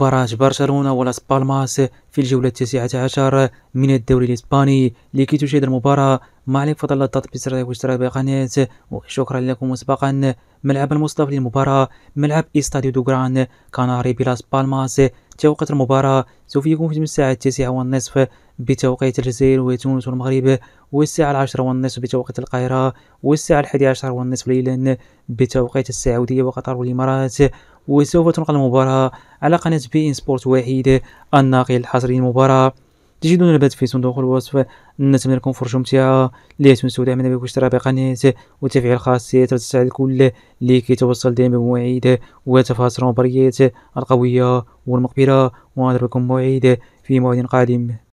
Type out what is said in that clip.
مباراة برشلونة ولاس بالماس في الجولة التاسعة عشر من الدوري الإسباني لكي تشاهد المباراة ما عليك فضل الضغط باشتراك واشتراك بقناة وشكرا لكم مسبقا ملعب المصطفى للمباراة ملعب إستاديو دوغران كاناري بلاس بالماس توقيت المباراة سوف يكون في الساعة التاسعة والنصف بتوقيت الجزائر وتونس والمغرب والساعة العاشرة والنصف بتوقيت القاهرة والساعة الحادية عشر والنصف ليلا بتوقيت السعودية وقطر والإمارات وسوف تنقل المباراة على قناة بي إن سبورت واحد الناقل الحصري للمباراة تجدون البث في صندوق الوصف نتمنى لكم فرجة ممتعة لا تنسوا دعمنا بالاشتراك بقناة وتفعيل خاصية تساعد الكل لكي توصل دائما بمواعيد وتفاصيل المباريات القوية ونضرب لكم موعد في موعد قادم